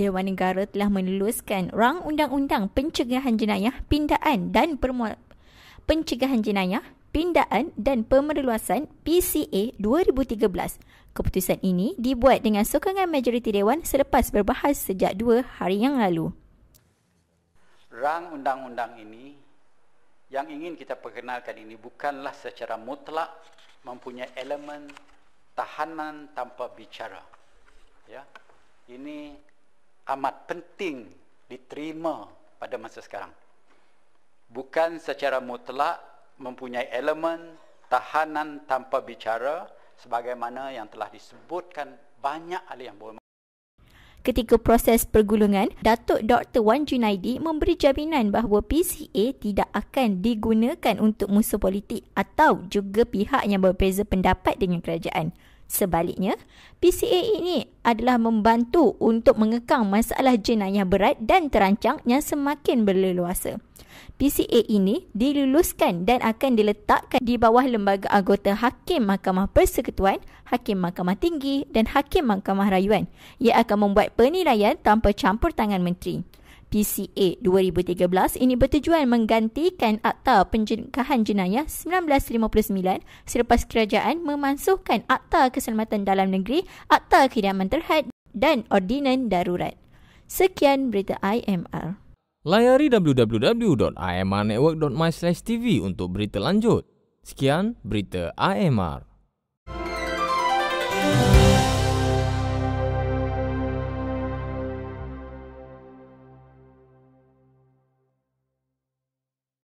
Dewan Negara telah meluluskan rang undang-undang pencegahan jenayah, pindaan dan permu- pencegahan jenayah, pindaan dan pemerluasan PCA 2013. Keputusan ini dibuat dengan sokongan majoriti dewan selepas berbahas sejak dua hari yang lalu. Rang undang-undang ini yang ingin kita perkenalkan ini bukanlah secara mutlak mempunyai elemen tahanan tanpa bicara. Ya. Ini amat penting diterima pada masa sekarang. Bukan secara mutlak mempunyai elemen tahanan tanpa bicara sebagaimana yang telah disebutkan banyak ahli yang boleh Ketika proses pergulungan, Datuk Dr. Wan Junaidi memberi jaminan bahawa PCA tidak akan digunakan untuk musuh politik atau juga pihak yang berbeza pendapat dengan kerajaan. Sebaliknya, PCA ini adalah membantu untuk mengekang masalah jenayah berat dan terancang yang semakin berleluasa. PCA ini diluluskan dan akan diletakkan di bawah lembaga anggota Hakim Mahkamah Persekutuan, Hakim Mahkamah Tinggi dan Hakim Mahkamah Rayuan. yang akan membuat penilaian tanpa campur tangan menteri. PCA 2013 ini bertujuan menggantikan Akta Pencegahan Jenayah 1959 selepas kerajaan memansuhkan Akta Keselamatan Dalam Negeri, Akta Kediaman Terhad dan Ordinan Darurat. Sekian berita IMR. Layari www.imrnetwork.my/tv untuk berita lanjut. Sekian berita IMR. Thank you